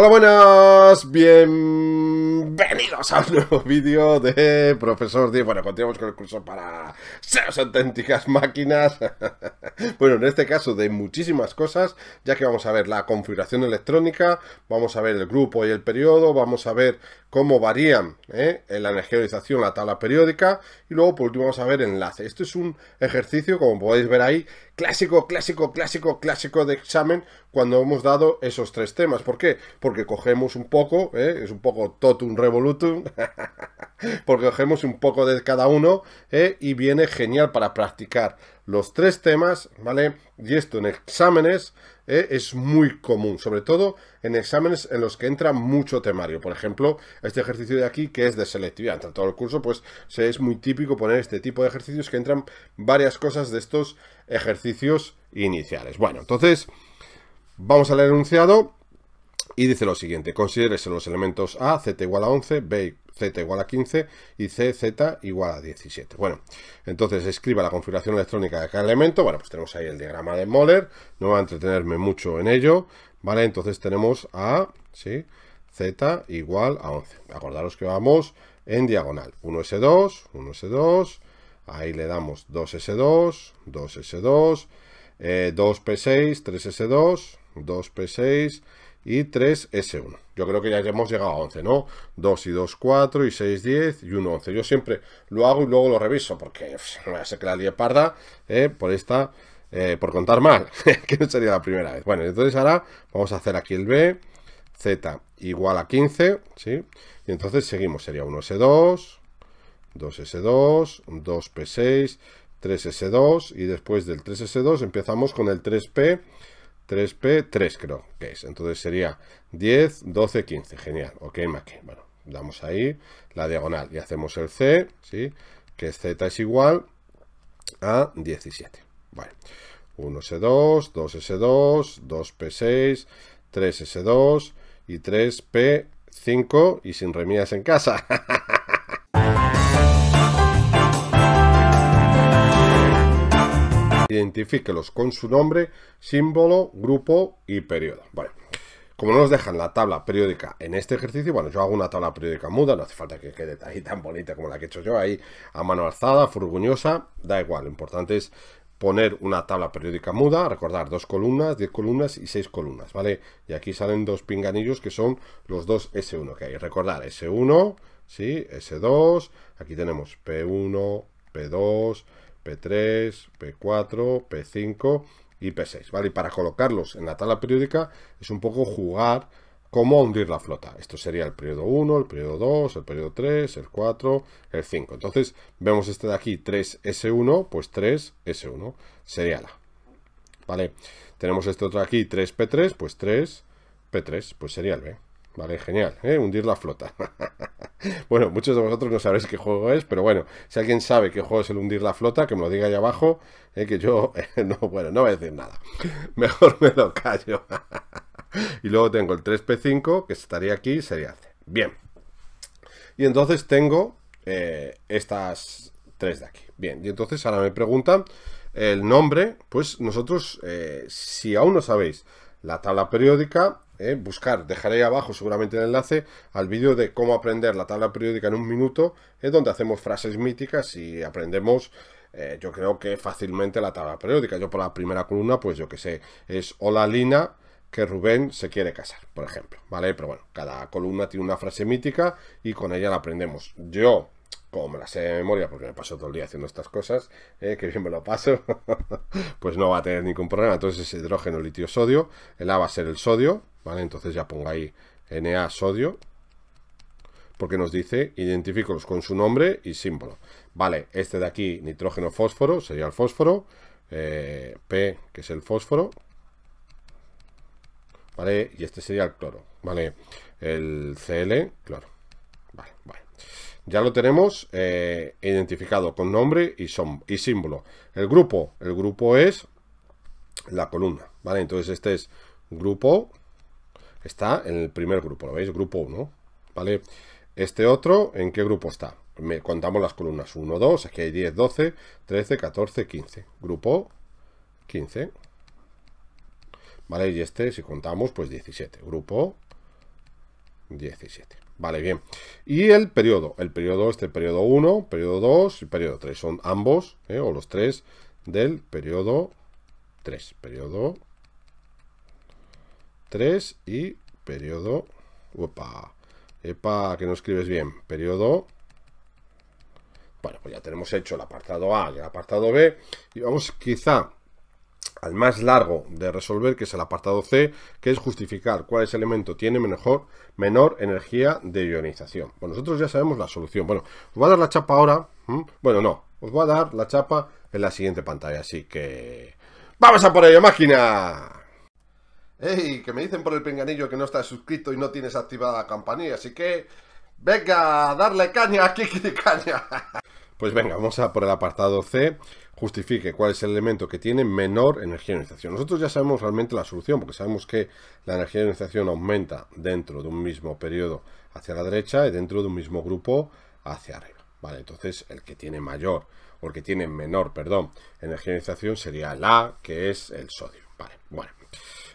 Hola, buenas, bienvenidos a un nuevo vídeo de Profesor D. Bueno, continuamos con el curso para ser auténticas máquinas. bueno, en este caso de muchísimas cosas, ya que vamos a ver la configuración electrónica, vamos a ver el grupo y el periodo, vamos a ver cómo varían ¿eh? en la energización la tabla periódica y luego por último vamos a ver enlace. Este es un ejercicio, como podéis ver ahí, clásico, clásico, clásico, clásico de examen cuando hemos dado esos tres temas. ¿Por qué? Porque cogemos un poco, ¿eh? es un poco totum revolutum. porque cogemos un poco de cada uno ¿eh? y viene genial para practicar los tres temas, ¿vale? Y esto en exámenes ¿eh? es muy común, sobre todo en exámenes en los que entra mucho temario. Por ejemplo, este ejercicio de aquí que es de selectividad. Entre todo el curso, pues se es muy típico poner este tipo de ejercicios que entran varias cosas de estos ejercicios iniciales. Bueno, entonces vamos al enunciado y dice lo siguiente, considérese los elementos A, z igual a 11, B, z igual a 15 y C, z igual a 17. Bueno, entonces escriba la configuración electrónica de cada elemento, bueno, pues tenemos ahí el diagrama de Moller, no va a entretenerme mucho en ello, ¿vale? Entonces tenemos A, ¿sí? Z igual a 11. Acordaros que vamos en diagonal, 1S2, 1S2, ahí le damos 2S2, 2S2, 2P6, 3S2, 2P6, y 3 S1. Yo creo que ya hemos llegado a 11, ¿no? 2 y 2, 4 y 6, 10 y 1, 11. Yo siempre lo hago y luego lo reviso porque no voy que la parda ¿eh? por esta, eh, por contar mal, que no sería la primera vez. Bueno, entonces ahora vamos a hacer aquí el B, Z igual a 15, ¿sí? Y entonces seguimos, sería 1S2, 2S2, 2P6, 3S2 y después del 3S2 empezamos con el 3P 3P, 3 creo que es. Entonces sería 10, 12, 15. Genial. Ok, maque. Bueno, damos ahí la diagonal y hacemos el C, ¿sí? Que Z es igual a 17. Vale. 1S2, 2S2, 2P6, 3S2 y 3P5 y sin remillas en casa. Identifíquelos con su nombre, símbolo, grupo y periodo. Vale. Como no nos dejan la tabla periódica en este ejercicio, bueno, yo hago una tabla periódica muda, no hace falta que quede ahí tan bonita como la que he hecho yo, ahí a mano alzada, furguñosa, da igual, lo importante es poner una tabla periódica muda, recordar dos columnas, diez columnas y seis columnas, ¿vale? Y aquí salen dos pinganillos que son los dos S1 que hay. Recordar S1, ¿sí? S2, aquí tenemos P1, P2, P3, P4, P5 y P6, ¿vale? Y para colocarlos en la tabla periódica es un poco jugar cómo hundir la flota. Esto sería el periodo 1, el periodo 2, el periodo 3, el 4, el 5. Entonces vemos este de aquí, 3S1, pues 3S1 sería la. ¿Vale? Tenemos este otro aquí, 3P3, pues 3P3, pues sería el B. ¿Vale? Genial, ¿eh? Hundir la flota. Bueno, muchos de vosotros no sabréis qué juego es, pero bueno, si alguien sabe qué juego es el hundir la flota, que me lo diga ahí abajo, eh, que yo, no, bueno, no voy a decir nada. Mejor me lo callo. y luego tengo el 3P5, que estaría aquí, sería C. Bien. Y entonces tengo eh, estas tres de aquí. Bien, y entonces ahora me preguntan el nombre, pues nosotros, eh, si aún no sabéis la tabla periódica, eh, buscar, dejaré ahí abajo seguramente el enlace al vídeo de cómo aprender la tabla periódica en un minuto, es eh, donde hacemos frases míticas y aprendemos, eh, yo creo que fácilmente la tabla periódica. Yo por la primera columna, pues yo que sé, es hola Lina, que Rubén se quiere casar, por ejemplo, ¿vale? Pero bueno, cada columna tiene una frase mítica y con ella la aprendemos. Yo como me la sé de memoria, porque me paso todo el día haciendo estas cosas, que bien me lo paso, pues no va a tener ningún problema. Entonces es hidrógeno, litio, sodio, el A va a ser el sodio, ¿vale? Entonces ya pongo ahí Na sodio, porque nos dice identificos con su nombre y símbolo. Vale, este de aquí, nitrógeno fósforo, sería el fósforo, eh, P, que es el fósforo, ¿vale? Y este sería el cloro, ¿vale? El Cl, claro. vale, vale. Ya lo tenemos eh, identificado con nombre y, y símbolo. El grupo, el grupo es la columna, ¿vale? Entonces este es grupo Está en el primer grupo, ¿lo veis? Grupo 1, ¿vale? Este otro, ¿en qué grupo está? Me contamos las columnas 1, 2, aquí hay 10, 12, 13, 14, 15. Grupo 15. ¿Vale? Y este, si contamos, pues 17. Grupo 17. Vale, bien. Y el periodo. El periodo, este periodo 1, periodo 2 y periodo 3. Son ambos, ¿eh? o los tres del periodo 3. Periodo 3 y periodo. Opa, epa, que no escribes bien. Periodo. Bueno, pues ya tenemos hecho el apartado A y el apartado B. Y vamos quizá al más largo de resolver, que es el apartado C, que es justificar cuál es elemento elemento tiene menor energía de ionización. Pues nosotros ya sabemos la solución. Bueno, os voy a dar la chapa ahora. Bueno, no, os voy a dar la chapa en la siguiente pantalla. Así que... ¡Vamos a por ello, máquina! ¡Ey! Que me dicen por el pinganillo que no estás suscrito y no tienes activada la campanilla, así que... ¡Venga! ¡Darle caña a Kiki caña! pues venga, vamos a por el apartado C. Justifique cuál es el elemento que tiene menor energía de ionización. Nosotros ya sabemos realmente la solución, porque sabemos que la energía de ionización aumenta dentro de un mismo periodo hacia la derecha y dentro de un mismo grupo hacia arriba. Vale, entonces el que tiene mayor, o el que tiene menor, perdón, energía de ionización sería la que es el sodio. Vale, bueno.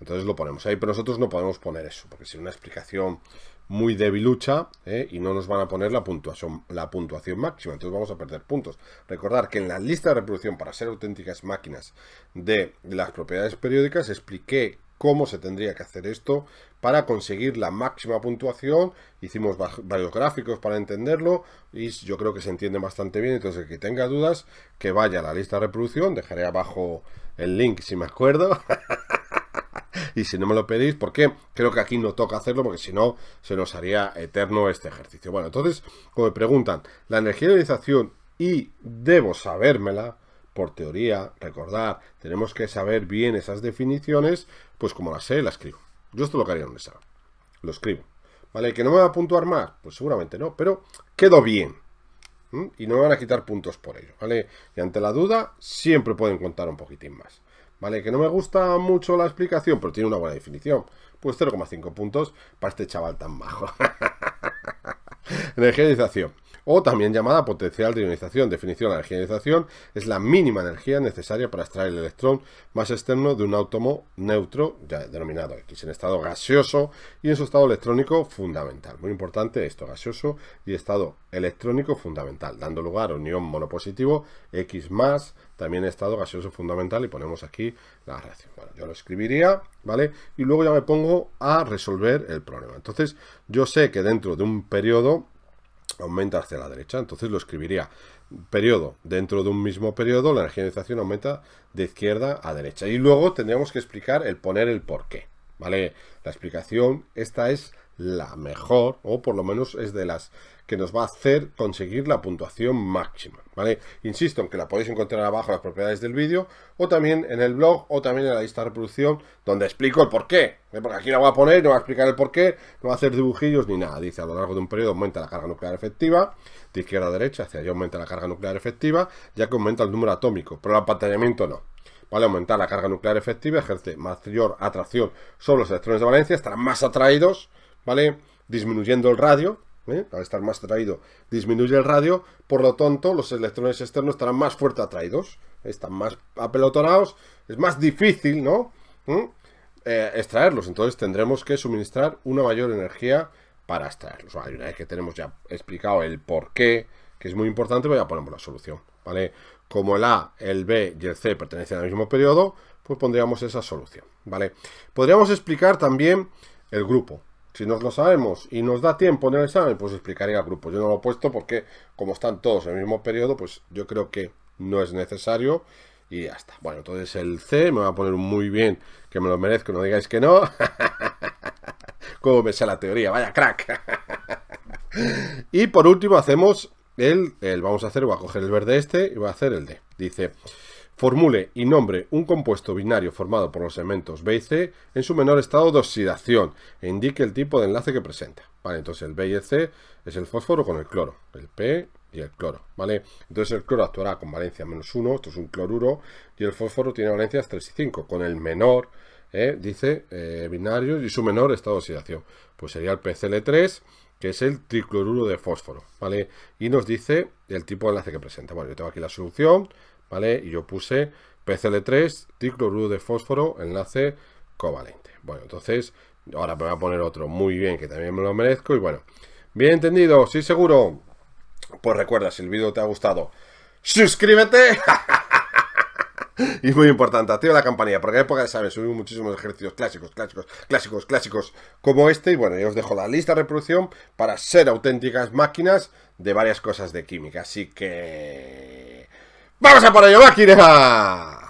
Entonces lo ponemos ahí, pero nosotros no podemos poner eso, porque si una explicación muy debilucha ¿eh? y no nos van a poner la puntuación, la puntuación máxima, entonces vamos a perder puntos. Recordar que en la lista de reproducción para ser auténticas máquinas de las propiedades periódicas expliqué cómo se tendría que hacer esto para conseguir la máxima puntuación. Hicimos varios gráficos para entenderlo y yo creo que se entiende bastante bien. Entonces, el que tenga dudas, que vaya a la lista de reproducción. Dejaré abajo el link si me acuerdo. y si no me lo pedís, ¿por qué? Creo que aquí no toca hacerlo porque si no se nos haría eterno este ejercicio. Bueno, entonces, como me preguntan, la energía de y debo sabérmela, por teoría, recordar, tenemos que saber bien esas definiciones, pues como las sé, las escribo. Yo esto lo que haría en un examen. Lo escribo. ¿Vale? ¿Que no me va a puntuar más? Pues seguramente no, pero quedó bien. Y no me van a quitar puntos por ello, ¿vale? Y ante la duda, siempre pueden contar un poquitín más. ¿Vale? Que no me gusta mucho la explicación, pero tiene una buena definición. Pues 0,5 puntos para este chaval tan bajo. Energización o también llamada potencial de ionización. Definición de energía de ionización es la mínima energía necesaria para extraer el electrón más externo de un átomo neutro, ya denominado X, en estado gaseoso y en su estado electrónico fundamental. Muy importante esto, gaseoso y estado electrónico fundamental, dando lugar a un ion monopositivo X más, también estado gaseoso fundamental y ponemos aquí la reacción. Bueno, yo lo escribiría, ¿vale? Y luego ya me pongo a resolver el problema. Entonces, yo sé que dentro de un periodo aumenta hacia la derecha. Entonces lo escribiría periodo. Dentro de un mismo periodo, la energía de aumenta de izquierda a derecha. Y luego tendríamos que explicar el poner el por qué. ¿Vale? La explicación, esta es la mejor, o por lo menos es de las que nos va a hacer conseguir la puntuación máxima, ¿vale? Insisto en que la podéis encontrar abajo en las propiedades del vídeo, o también en el blog, o también en la lista de reproducción, donde explico el porqué, eh, porque aquí no voy a poner, no voy a explicar el porqué, no va a hacer dibujillos ni nada, dice a lo largo de un periodo aumenta la carga nuclear efectiva, de izquierda a derecha, hacia allá aumenta la carga nuclear efectiva, ya que aumenta el número atómico, pero el apantallamiento no. ¿vale? Aumentar la carga nuclear efectiva ejerce mayor atracción sobre los electrones de valencia, estarán más atraídos, ¿vale? Disminuyendo el radio, ¿eh? al estar más atraído disminuye el radio, por lo tanto los electrones externos estarán más fuerte atraídos, ¿eh? están más apelotonados, es más difícil ¿no? ¿Mm? Eh, extraerlos, entonces tendremos que suministrar una mayor energía para extraerlos. una vez que tenemos ya explicado el por qué, que es muy importante, voy pues a ponemos la solución. ¿vale? Como el A, el B y el C pertenecen al mismo periodo, pues pondríamos esa solución. ¿vale? Podríamos explicar también el grupo. Si no lo sabemos y nos da tiempo en el examen, pues explicaré al grupo. Yo no lo he puesto porque, como están todos en el mismo periodo, pues yo creo que no es necesario y ya está. Bueno, entonces el C me va a poner muy bien, que me lo merezco, no digáis que no. Como me sea la teoría, vaya crack. y por último hacemos el, el, vamos a hacer, voy a coger el verde este y voy a hacer el D. Dice, formule y nombre un compuesto binario formado por los elementos B y C en su menor estado de oxidación e indique el tipo de enlace que presenta. Vale, entonces el B y C es el fósforo con el cloro, el P y el cloro, ¿vale? Entonces el cloro actuará con valencia menos 1, esto es un cloruro, y el fósforo tiene valencias 3 y 5, con el menor, ¿eh? dice, eh, binario y su menor estado de oxidación. Pues sería el PCl3, que es el tricloruro de fósforo, ¿vale? Y nos dice el tipo de enlace que presenta. Bueno, yo tengo aquí la solución, ¿vale? Y yo puse PCL3, tricloruro de fósforo, enlace covalente. Bueno, entonces, ahora me voy a poner otro. Muy bien, que también me lo merezco. Y bueno, bien entendido, sí seguro. Pues recuerda, si el vídeo te ha gustado, suscríbete. y muy importante, activa la campanilla, porque en época de sabes, subimos muchísimos ejercicios clásicos, clásicos, clásicos, clásicos como este. Y bueno, yo os dejo la lista de reproducción para ser auténticas máquinas de varias cosas de química. Así que... ¡Vamos a por ello, máquina!